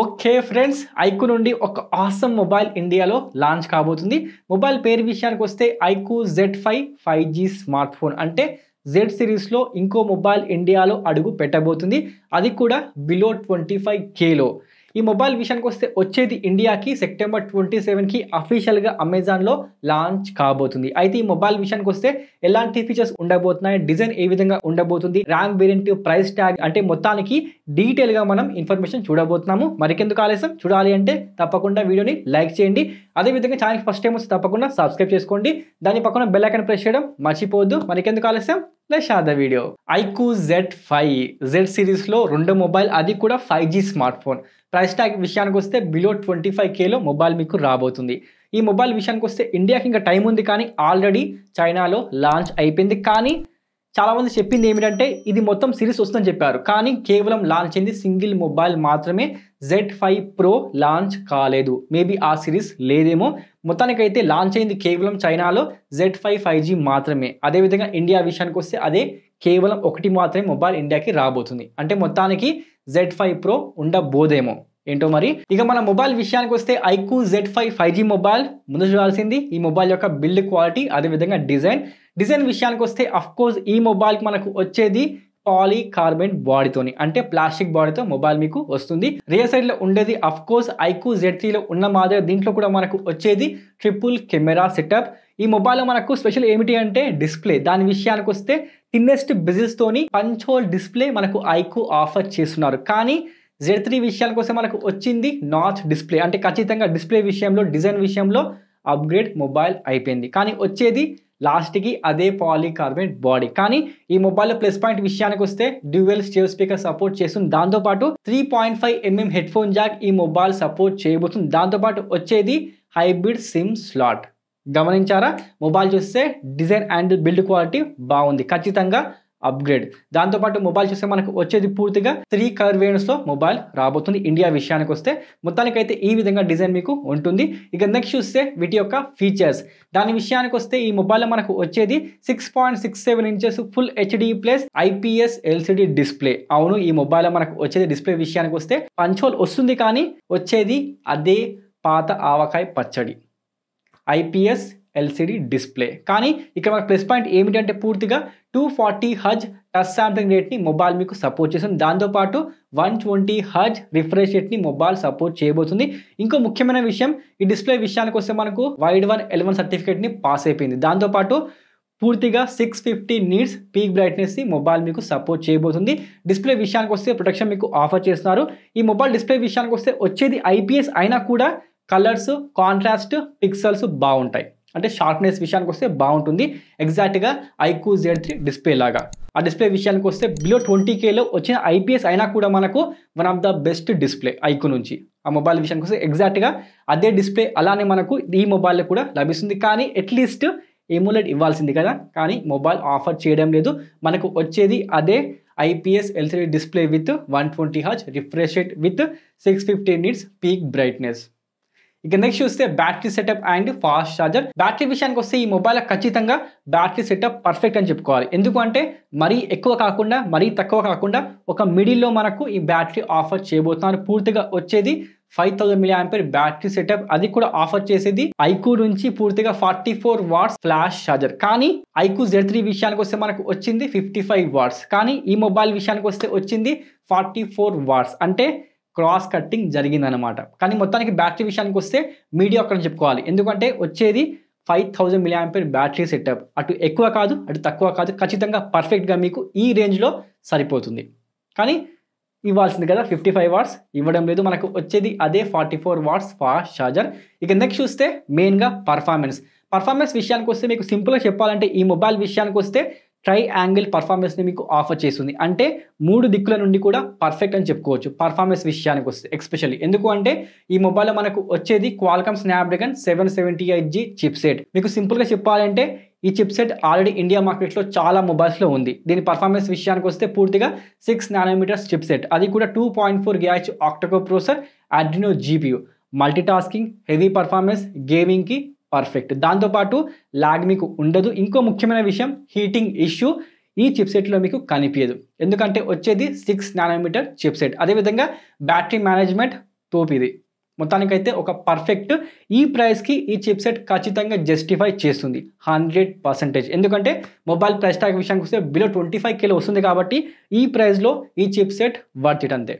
okay friends iQOO నుండి ఒక awesome mobile ఇండియాలో లాంచ్ కాబోతుంది మొబైల్ పేరు విషయానికి వస్తే iQOO Z five five G smartphone అంటే జెడ్ సిరీస్లో ఇంకో మొబైల్ ఇండియాలో అడుగు పెట్టబోతుంది అది కూడా బిలో ట్వంటీ ఫైవ్ కేలో ఈ మొబైల్ విషయానికి వస్తే వచ్చేది ఇండియాకి సెప్టెంబర్ ట్వంటీ సెవెన్కి అఫీషియల్గా అమెజాన్లో లాంచ్ కాబోతుంది అయితే ఈ మొబైల్ విషయానికి వస్తే ఎలాంటి ఫీచర్స్ ఉండబోతున్నాయి డిజైన్ ఏ విధంగా ఉండబోతుంది ర్యామ్ వేరియంట్ ప్రైస్ ట్యాగ్ అంటే మొత్తానికి డీటెయిల్గా మనం ఇన్ఫర్మేషన్ చూడబోతున్నాము మరికెందుకు ఆలస్యం చూడాలి అంటే తప్పకుండా వీడియోని లైక్ చేయండి అదేవిధంగా ఛానల్కి ఫస్ట్ టైం వస్తే తప్పకుండా సబ్స్క్రైబ్ చేసుకోండి దాని పక్కన బెల్ ఐకన్ ప్రెస్ చేయడం మర్చిపోవద్దు మరికెందుకు ఆలస్యం లెషా video iQOO Z five Z సిరీస్లో రెండో మొబైల్ అది కూడా five smartphone price tag విషయానికి వస్తే బిలో ట్వంటీ ఫైవ్ కేలో మొబైల్ మీకు రాబోతుంది ఈ మొబైల్ విషయానికి వస్తే ఇండియాకి ఇంకా టైం ఉంది కానీ ఆల్రెడీ చైనాలో లాంచ్ అయిపోయింది కానీ చాలామంది చెప్పింది ఏమిటంటే ఇది మొత్తం సిరీస్ వస్తుందని చెప్పారు కానీ కేవలం లాంచ్ అయింది సింగిల్ మొబైల్ మాత్రమే జెడ్ ఫైవ్ ప్రో లాంచ్ కాలేదు మేబీ ఆ సిరీస్ లేదేమో మొత్తానికి అయితే లాంచ్ అయింది కేవలం చైనాలో జెడ్ ఫైవ్ ఫైవ్ జీ మాత్రమే అదేవిధంగా ఇండియా విషయానికి వస్తే అదే కేవలం ఒకటి మాత్రమే మొబైల్ ఇండియాకి రాబోతుంది అంటే మొత్తానికి జెడ్ ఫైవ్ ప్రో ఉండబోదేమో ఏంటో మరి ఇక మన మొబైల్ విషయానికి వస్తే iQOO Z five five G mobile ముందు చూడాల్సింది ఈ మొబైల్ యొక్క బిల్డ్ క్వాలిటీ అదేవిధంగా డిజైన్ డిజైన్ విషయానికి వస్తే కోర్స్ ఈ మొబైల్కి మనకు వచ్చేది పాలీ కార్బెంట్ బాడీతోని అంటే ప్లాస్టిక్ బాడీతో మొబైల్ మీకు వస్తుంది రియర్ సైడ్ లో ఉండేది అఫ్ కోర్స్ జెడ్ త్రీలో ఉన్న మాదిరి దీంట్లో కూడా మనకు వచ్చేది ట్రిపుల్ కెమెరా సెటప్ ఈ మొబైల్లో మనకు స్పెషల్ ఏమిటి అంటే డిస్ప్లే దాని విషయానికి వస్తే థిన్నెస్ట్ బిజిల్స్తోని పంచోల్ డిస్ప్లే మనకు ఐకూ ఆఫర్ చేస్తున్నారు కానీ జెడ్ త్రీ విషయాల కోసం మనకు వచ్చింది నాచ్ డిస్ప్లే అంటే ఖచ్చితంగా డిస్ప్లే విషయంలో డిజైన్ విషయంలో అప్గ్రేడ్ మొబైల్ అయిపోయింది కానీ వచ్చేది లాస్ట్కి అదే పాలికార్బేట్ బాడీ కానీ ఈ మొబైల్ ప్లస్ పాయింట్ విషయానికి వస్తే డ్యూవెల్ స్టేవ్ స్పీకర్ సపోర్ట్ చేస్తుంది దాంతోపాటు three point five mm headphone jack ఈ మొబైల్ సపోర్ట్ చేయబోతుంది దాంతోపాటు వచ్చేది హైబ్రిడ్ సిమ్ స్లాట్ గమనించారా మొబైల్ చూస్తే డిజైన్ అండ్ బిల్డ్ క్వాలిటీ బాగుంది ఖచ్చితంగా అప్గ్రేడ్ దాంతోపాటు మొబైల్ చూస్తే మనకు వచ్చేది పూర్తిగా త్రీ కలర్ కర్వేన్స్లో మొబైల్ రాబోతుంది ఇండియా విషయానికి వస్తే మొత్తానికైతే ఈ విధంగా డిజైన్ మీకు ఉంటుంది ఇక నెక్స్ట్ చూస్తే వీటి యొక్క ఫీచర్స్ దాని విషయానికి వస్తే ఈ మొబైల్లో మనకు వచ్చేది six point six seven inches full HD plus IPS LCD display అవును ఈ మొబైల్లో మనకు వచ్చేది డిస్ప్లే విషయానికి వస్తే పంచోల్ వస్తుంది కానీ వచ్చేది అదే పాత ఆవకాయ పచ్చడి ఐపీఎస్ ఎల్సిడి డిస్ప్లే కానీ ఇక్కడ మన ప్లస్ పాయింట్ ఏమిటంటే పూర్తిగా టూ ఫార్టీ హజ్ టచ్ శాంప్లింగ్ రేట్ని మొబైల్ మీకు సపోర్ట్ చేస్తుంది దాంతోపాటు వన్ ట్వంటీ హజ్ రిఫ్రెష్ రేట్ని మొబైల్ సపోర్ట్ చేయబోతుంది ఇంకో ముఖ్యమైన విషయం ఈ డిస్ప్లే విషయానికి వస్తే మనకు వైడ్ వన్ ఎల్ వన్ సర్టిఫికేట్ని పాస్ అయిపోయింది దాంతోపాటు పూర్తిగా సిక్స్ ఫిఫ్టీ నీడ్స్ పీక్ బ్రైట్నెస్ని మొబైల్ మీకు సపోర్ట్ చేయబోతుంది డిస్ప్లే విషయానికి వస్తే ప్రొటెక్షన్ మీకు ఆఫర్ చేస్తున్నారు ఈ మొబైల్ డిస్ప్లే విషయానికి వస్తే వచ్చేది ఐపీఎస్ అయినా కూడా కలర్స్ కాంట్రాస్ట్ పిక్సెల్స్ బాగుంటాయి అంటే షార్ప్నెస్ విషయానికి వస్తే బాగుంటుంది ఎగ్జాక్ట్గా ఐక్యూ జెడ్ త్రీ డిస్ప్లే లాగా ఆ డిస్ప్లే విషయానికి వస్తే బిలో ట్వంటీ కేలో వచ్చిన ఐపీఎస్ అయినా కూడా మనకు one of the best display iQOO నుంచి ఆ మొబైల్ విషయానికి వస్తే ఎగ్జాక్ట్గా అదే డిస్ప్లే అలానే మనకు ఈ మొబైల్లో కూడా లభిస్తుంది కానీ అట్లీస్ట్ ఎమోలెట్ ఇవ్వాల్సింది కదా కానీ మొబైల్ ఆఫర్ చేయడం లేదు మనకు వచ్చేది అదే IPS LCD display with one twenty hertz refresh with six fifty minutes peak brightness ఇక నెక్స్ట్ చూస్తే battery setup and fast charger battery విషయానికి వస్తే ఈ మొబైల్ ఖచ్చితంగా బ్యాటరీ సెటప్ పర్ఫెక్ట్ అని చెప్పుకోవాలి ఎందుకంటే మరీ ఎక్కువ కాకుండా మరీ తక్కువ కాకుండా ఒక మిడిల్లో మనకు ఈ బ్యాటరీ ఆఫర్ చేయబోతున్నారు పూర్తిగా వచ్చేది five thousand milliampere battery setup అది కూడా ఆఫర్ చేసేది ఐకూ నుంచి పూర్తిగా forty four watts flash charger కానీ ఐకూ జెడ్ త్రీ విషయానికి వస్తే మనకు వచ్చింది ఫిఫ్టీ ఫైవ్ వాట్స్ కానీ ఈ మొబైల్ విషయానికి వస్తే వచ్చింది ఫార్టీ ఫోర్ వాట్స్ అంటే క్రాస్ కట్టింగ్ జరిగిందనమాట కానీ మొత్తానికి బ్యాటరీ విషయానికి వస్తే మీడియా ఒక్కడని చెప్పుకోవాలి ఎందుకంటే వచ్చేది five thousand milliampere battery setup అటు ఎక్కువ కాదు అటు తక్కువ కాదు ఖచ్చితంగా పర్ఫెక్ట్గా మీకు ఈ రేంజ్లో సరిపోతుంది కానీ ఇవ్వాల్సింది కదా ఫిఫ్టీ ఫైవ్ వాట్స్ ఇవ్వడం లేదు మనకు వచ్చేది అదే forty four watts fast charger ఇక నెక్స్ట్ చూస్తే మెయిన్గా పర్ఫార్మెన్స్ పర్ఫార్మెన్స్ విషయానికి వస్తే మీకు సింపుల్గా చెప్పాలంటే ఈ మొబైల్ విషయానికి వస్తే ట్రై యాంగిల్ పర్ఫార్మెన్స్ని మీకు ఆఫర్ చేస్తుంది అంటే మూడు దిక్కుల నుండి కూడా పర్ఫెక్ట్ అని చెప్పుకోవచ్చు పర్ఫార్మెన్స్ విషయానికి వస్తే ఎస్పెషల్లీ ఎందుకు అంటే ఈ మొబైల్లో మనకు వచ్చేది Qualcomm Snapdragon seven seventy eight G chipset మీకు సింపుల్గా చెప్పాలంటే ఈ చిప్సెట్ ఆల్రెడీ ఇండియా మార్కెట్లో చాలా మొబైల్స్లో ఉంది దీని పర్ఫార్మెన్స్ విషయానికి వస్తే పూర్తిగా సిక్స్ నానోమీటర్స్ చిప్సెట్ అది కూడా two point four GHz octa core processor Adreno GPU multitasking heavy performance గేమింగ్కి పర్ఫెక్ట్ దాంతోపాటు ల్యాగ్ మీకు ఉండదు ఇంకో ముఖ్యమైన విషయం హీటింగ్ ఇష్యూ ఈ చిప్సెట్లో మీకు కనిపించదు ఎందుకంటే వచ్చేది సిక్స్ నానోమీటర్ చిప్సెట్ అదేవిధంగా బ్యాటరీ మేనేజ్మెంట్ తోపిది మొత్తానికైతే ఒక పర్ఫెక్ట్ ఈ ప్రైస్కి ఈ చిప్సెట్ ఖచ్చితంగా జస్టిఫై చేస్తుంది హండ్రెడ్ పర్సెంటేజ్ ఎందుకంటే మొబైల్ ప్రైస్ ట్యాగ్ విషయానికి వస్తే బిలో ట్వంటీ ఫైవ్ కిలో వస్తుంది కాబట్టి ఈ ప్రైస్లో ఈ చిప్సెట్ వర్త్ ఇట్ అంతే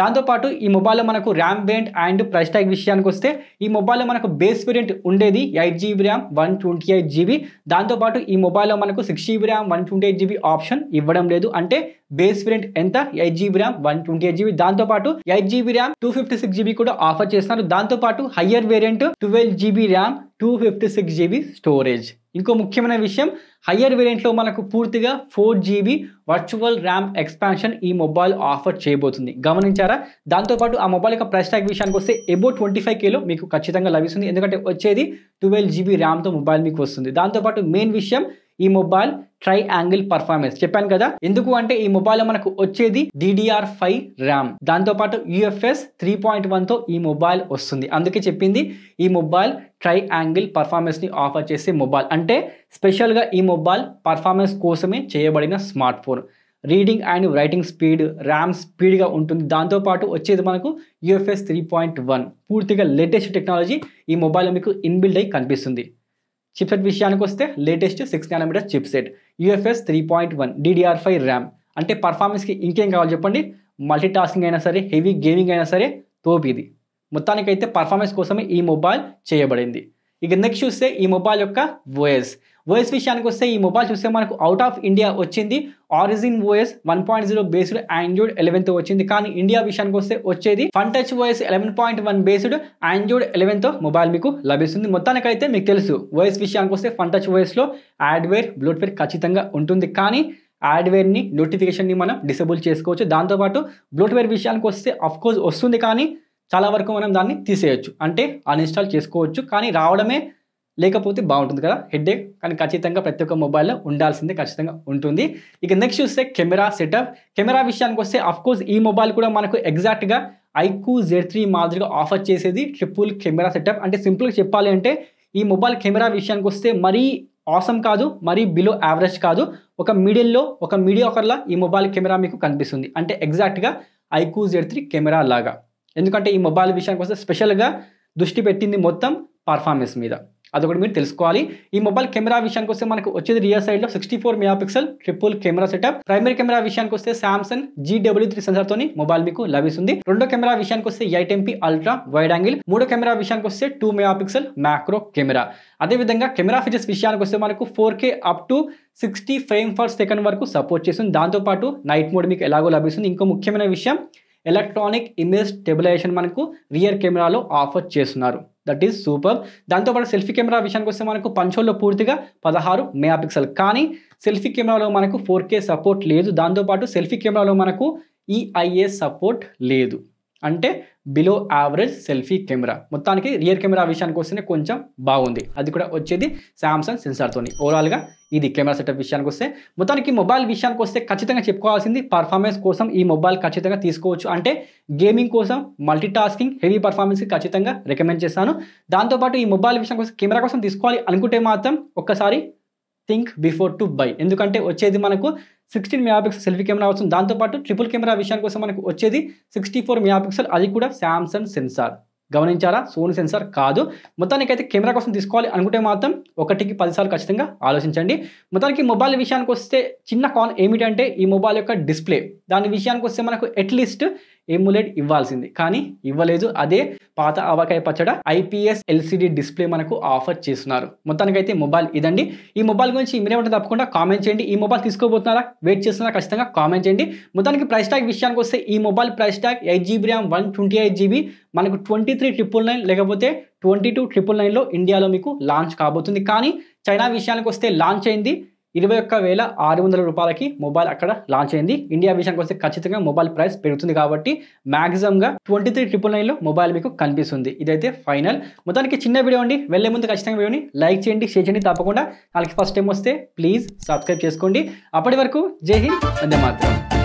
దాంతోపాటు ఈ మొబైల్లో మనకు RAM band and price tag విషయానికి వస్తే ఈ మొబైల్లో మనకు బేస్ వేరియంట్ ఉండేది eight GB RAM one twenty eight GB దాంతోపాటు ఈ మొబైల్లో మనకు six GB RAM one twenty eight GB option ఇవ్వడం లేదు అంటే బేస్ వేరియంట్ ఎంత eight GB RAM one twenty eight GB దాంతోపాటు eight GB RAM two fifty six GB కూడా ఆఫర్ చేస్తున్నారు దాంతోపాటు higher variant twelve GB RAM two fifty six GB storage ఇంకో ముఖ్యమైన విషయం హయ్యర్ వేరియంట్లో మనకు పూర్తిగా four GB virtual RAM expansion ఈ మొబైల్ ఆఫర్ చేయబోతుంది గమనించారా దాంతోపాటు ఆ మొబైల్ యొక్క ప్రైస్ ట్యాగ్ విషయానికి వస్తే ఎబో ట్వంటీ ఫైవ్ కేలో మీకు ఖచ్చితంగా లభిస్తుంది ఎందుకంటే వచ్చేది ట్వెల్వ్ జీబీ ర్యామ్తో మొబైల్ మీకు వస్తుంది దాంతోపాటు మెయిన్ విషయం ఈ మొబైల్ ట్రై యాంగిల్ పర్ఫార్మెన్స్ చెప్పాను కదా ఎందుకు అంటే ఈ లో మనకు వచ్చేది డిడిఆర్ ఫైవ్ ర్యామ్ దాంతోపాటు యూఎఫ్ఎస్ త్రీ పాయింట్ వన్తో ఈ మొబైల్ వస్తుంది అందుకే చెప్పింది ఈ మొబైల్ ట్రై యాంగిల్ పర్ఫార్మెన్స్ని ఆఫర్ చేసే మొబైల్ అంటే స్పెషల్గా ఈ మొబైల్ పర్ఫార్మెన్స్ కోసమే చేయబడిన smart phone reading and writing speed RAM స్పీడ్గా ఉంటుంది దాంతోపాటు వచ్చేది మనకు యూఎఫ్ఎస్ త్రీ పాయింట్ వన్ పూర్తిగా లేటెస్ట్ టెక్నాలజీ ఈ మొబైల్లో మీకు ఇన్బిల్డ్ అయి కనిపిస్తుంది చిప్సెట్ విషయానికి వస్తే latest six nanometer chipset UFS three point one DDR five RAM అంటే పర్ఫార్మెన్స్కి ఇంకేం కావాలి చెప్పండి మల్టీ టాస్కింగ్ అయినా సరే హెవీ గేమింగ్ అయినా సరే తోపిది మొత్తానికైతే పర్ఫార్మెన్స్ కోసమే ఈ మొబైల్ చేయబడింది ఇక నెక్స్ట్ చూస్తే ఈ మొబైల్ యొక్క ఓఎస్ ఓఎస్ విషయానికి వస్తే ఈ మొబైల్ చూస్తే మనకు అవుట్ ఆఫ్ ఇండియా వచ్చింది Origin OS one point zero based Android ఎలెవెన్తో వచ్చింది కానీ ఇండియా విషయానికి వస్తే వచ్చేది Funtouch OS eleven point one based Android ఎలెవెన్తో మొబైల్ మీకు లభిస్తుంది మొత్తానికైతే మీకు తెలుసు ఓఎస్ విషయానికి వస్తే ఫన్ టచ్ లో యాడ్వేర్ బ్లూట్వేర్ ఖచ్చితంగా ఉంటుంది కానీ యాడ్వేర్ని నోటిఫికేషన్ని మనం డిసేబుల్ చేసుకోవచ్చు దాంతోపాటు బ్లూట్వేర్ విషయానికి వస్తే అఫ్కోర్స్ వస్తుంది కానీ చాలా వరకు మనం దాన్ని తీసేయచ్చు అంటే అన్ఇన్స్టాల్ చేసుకోవచ్చు కానీ రావడమే లేకపోతే బాగుంటుంది కదా ఏక్ కానీ ఖచ్చితంగా ప్రతి ఒక్క మొబైల్లో ఉండాల్సిందే ఖచ్చితంగా ఉంటుంది ఇక నెక్స్ట్ చూస్తే కెమెరా సెటప్ కెమెరా విషయానికి వస్తే అఫ్కోర్స్ ఈ మొబైల్ కూడా మనకు ఎగ్జాక్ట్గా ఐక్యూ జెడ్ త్రీ మాదిరిగా ఆఫర్ చేసేది ట్రిపుల్ కెమెరా సెటప్ అంటే సింపుల్గా చెప్పాలి అంటే ఈ మొబైల్ కెమెరా విషయానికి వస్తే మరీ ఆసమ్ కాదు మరీ బిలో యావరేజ్ కాదు ఒక మీడియంలో ఒక మీడియా ఒకర్లా ఈ మొబైల్ కెమెరా మీకు కనిపిస్తుంది అంటే ఎగ్జాక్ట్గా ఐక్యూ జెడ్ త్రీ కెమెరా లాగా ఎందుకంటే ఈ మొబైల్ విషయానికి వస్తే స్పెషల్గా దృష్టి పెట్టింది మొత్తం పర్ఫార్మెన్స్ మీద అది కూడా మీరు తెలుసుకోవాలి ఈ మొబైల్ కెమెరా విషయానికి వస్తే మనకు వచ్చేది రియర్ సైడ్లో sixty four megapixel triple camera setup primary camera విషయానికి వస్తే సామ్సంగ్ జీడబ్ల్యూ త్రీ సెన్సార్తో మొబైల్ మీకు లభిస్తుంది రెండో కెమెరా విషయానికి వస్తే eight MP ultra wide angle మూడో కెమెరా విషయానికి వస్తే two megapixel macro camera అదేవిధంగా కెమెరా ఫీచర్స్ విషయానికి వస్తే మనకు four K up to sixty frame per second వరకు సపోర్ట్ చేస్తుంది దాంతోపాటు నైట్ మోడ్ మీకు ఎలాగో లభిస్తుంది ఇంకో ముఖ్యమైన విషయం ఎలక్ట్రానిక్ ఇమేజ్ స్టెబిలైజేషన్ మనకు రియర్ కెమెరాలో ఆఫర్ చేస్తున్నారు దట్ ఈజ్ సూపర్ దాంతోపాటు సెల్ఫీ కెమెరా విషయానికి వస్తే మనకు పంచోల్లో పూర్తిగా పదహారు మెగా పిక్సెల్ కానీ సెల్ఫీ కెమెరాలో మనకు ఫోర్ సపోర్ట్ లేదు దాంతోపాటు సెల్ఫీ కెమెరాలో మనకు ఈఐఏ e సపోర్ట్ లేదు అంటే బిలో యావరేజ్ సెల్ఫీ కెమెరా మొత్తానికి రియర్ కెమెరా విషయానికి వస్తేనే కొంచెం బాగుంది అది కూడా వచ్చేది శాంసంగ్ సెన్సార్తోని ఓవరాల్గా ఇది కెమెరా సెటప్ విషయానికి వస్తే మొత్తానికి మొబైల్ విషయానికి వస్తే ఖచ్చితంగా చెప్పుకోవాల్సింది పర్ఫార్మెన్స్ కోసం ఈ మొబైల్ ఖచ్చితంగా తీసుకోవచ్చు అంటే గేమింగ్ కోసం మల్టీ టాస్కింగ్ హెవీ పర్ఫార్మెన్స్కి ఖచ్చితంగా రికమెండ్ చేస్తాను దాంతోపాటు ఈ మొబైల్ విషయం కోసం కెమెరా కోసం తీసుకోవాలి అనుకుంటే మాత్రం ఒక్కసారి థింక్ బిఫోర్ టు బై ఎందుకంటే వచ్చేది మనకు సిక్స్టీన్ మెగాపిక్సెల్ సెల్ఫీ కెమెరా వస్తుంది దాంతోపాటు ట్రిపుల్ కెమెరా విషయానికి కోసం మనకు వచ్చేది సిక్స్టీ ఫోర్ మెగాపిక్సెల్ అది కూడా శాంసంగ్ సెన్సార్ గమనించారా సోని సెన్సార్ కాదు మొత్తానికి అయితే కెమెరా కోసం తీసుకోవాలి అనుకుంటే మాత్రం ఒకటికి పదిసార్లు ఖచ్చితంగా ఆలోచించండి మొత్తానికి మొబైల్ విషయానికి వస్తే చిన్న కాన్ ఏమిటంటే ఈ మొబైల్ యొక్క డిస్ప్లే దాని విషయానికి వస్తే మనకు అట్లీస్ట్ ఎమ్యులేట్ ఇవ్వాల్సింది కానీ ఇవ్వలేదు అదే పాత ఆవకాయ పచ్చడ ఐపీఎస్ ఎల్సిడి డిస్ప్లే మనకు ఆఫర్ చేస్తున్నారు మొత్తానికైతే మొబైల్ ఇదండి ఈ మొబైల్ గురించి మీరేమంటే తప్పకుండా కామెంట్ చేయండి ఈ మొబైల్ తీసుకోబోతున్నారా వెయిట్ చేస్తున్నారా ఖచ్చితంగా కామెంట్ చేయండి మొత్తానికి ప్రైస్ ట్యాగ్ విషయానికి వస్తే ఈ mobile price tag eight GB RAM one twenty eight GB మనకు ట్వంటీ త్రీ ట్రిపుల్ నైన్ లేకపోతే ట్వంటీ టూ ట్రిపుల్ నైన్లో ఇండియాలో మీకు లాంచ్ కాబోతుంది కానీ చైనా విషయానికి వస్తే లాంచ్ అయింది ఇరవై ఒక్క వేల ఆరు వందల రూపాయలకి మొబైల్ అక్కడ లాంచ్ అయింది ఇండియా విషయానికి వస్తే ఖచ్చితంగా మొబైల్ ప్రైస్ పెరుగుతుంది కాబట్టి మ్యాక్సిమంగా ట్వంటీ త్రీ ట్రిపుల్ నైన్లో మొబైల్ మీకు కనిపిస్తుంది ఇదైతే ఫైనల్ మొత్తానికి చిన్న వీడియో అండి వెళ్ళే ముందు ఖచ్చితంగా వీడియోని లైక్ చేయండి షేర్ చేయండి తప్పకుండా వాళ్ళకి ఫస్ట్ టైం వస్తే ప్లీజ్ సబ్స్క్రైబ్ చేసుకోండి అప్పటి వరకు జై హింద్ అందే మాత్రం